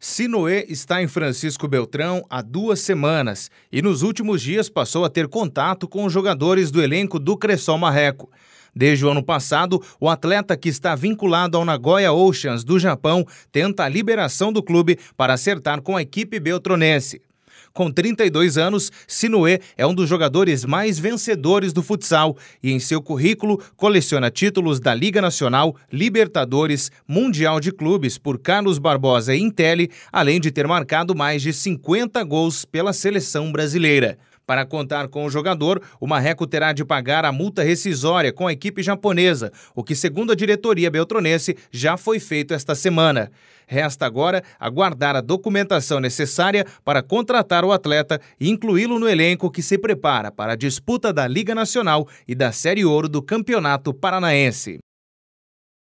Sinoé está em Francisco Beltrão há duas semanas e nos últimos dias passou a ter contato com os jogadores do elenco do Cressol Marreco. Desde o ano passado, o atleta que está vinculado ao Nagoya Oceans do Japão tenta a liberação do clube para acertar com a equipe beltronense. Com 32 anos, Sinuê é um dos jogadores mais vencedores do futsal e em seu currículo coleciona títulos da Liga Nacional, Libertadores, Mundial de Clubes por Carlos Barbosa e Intelli, além de ter marcado mais de 50 gols pela seleção brasileira. Para contar com o jogador, o Marreco terá de pagar a multa rescisória com a equipe japonesa, o que, segundo a diretoria beltronense, já foi feito esta semana. Resta agora aguardar a documentação necessária para contratar o atleta e incluí-lo no elenco que se prepara para a disputa da Liga Nacional e da Série Ouro do Campeonato Paranaense.